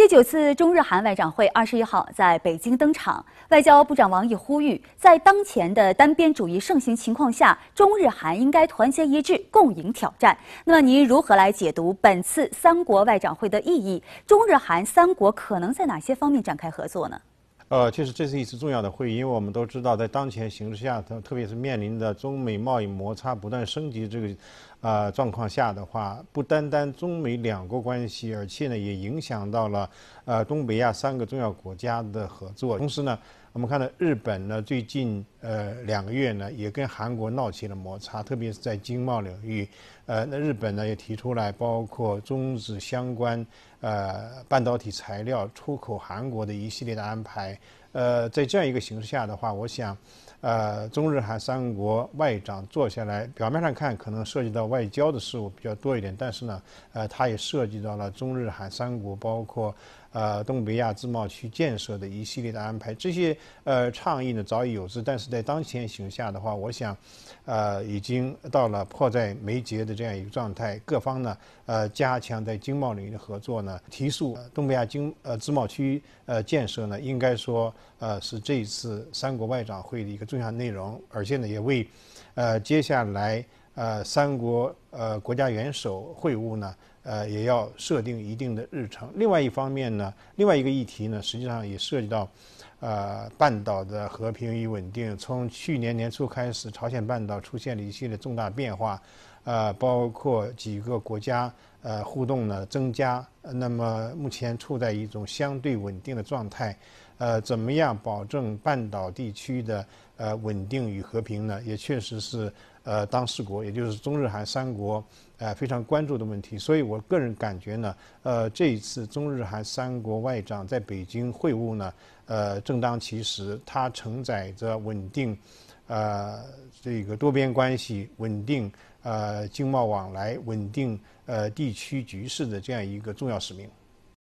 第九次中日韩外长会二十一号在北京登场。外交部长王毅呼吁，在当前的单边主义盛行情况下，中日韩应该团结一致，共赢挑战。那么，您如何来解读本次三国外长会的意义？中日韩三国可能在哪些方面展开合作呢？呃，其实，这是一次重要的会议，因为我们都知道，在当前形势下，特别是面临的中美贸易摩擦不断升级这个。呃，状况下的话，不单单中美两国关系，而且呢，也影响到了呃东北亚三个重要国家的合作。同时呢，我们看到日本呢，最近呃两个月呢，也跟韩国闹起了摩擦，特别是在经贸领域。呃，那日本呢，也提出来包括终止相关呃半导体材料出口韩国的一系列的安排。呃，在这样一个形势下的话，我想，呃，中日韩三国外长坐下来，表面上看可能涉及到外交的事务比较多一点，但是呢，呃，它也涉及到了中日韩三国，包括呃，东北亚自贸区建设的一系列的安排。这些呃倡议呢，早已有之，但是在当前形势下的话，我想，呃，已经到了迫在眉睫的这样一个状态。各方呢，呃，加强在经贸领域的合作呢，提速东北亚经呃自贸区呃建设呢，应该说。呃，是这一次三国外长会的一个重要内容，而且呢，也为，呃，接下来。呃，三国呃国家元首会晤呢，呃，也要设定一定的日程。另外一方面呢，另外一个议题呢，实际上也涉及到，呃，半岛的和平与稳定。从去年年初开始，朝鲜半岛出现了一系列重大变化，呃，包括几个国家呃互动呢增加，那么目前处在一种相对稳定的状态。呃，怎么样保证半岛地区的呃稳定与和平呢？也确实是。呃，当事国也就是中日韩三国，呃，非常关注的问题。所以我个人感觉呢，呃，这一次中日韩三国外长在北京会晤呢，呃，正当其时，它承载着稳定，呃，这个多边关系稳定，呃，经贸往来稳定，呃，地区局势的这样一个重要使命。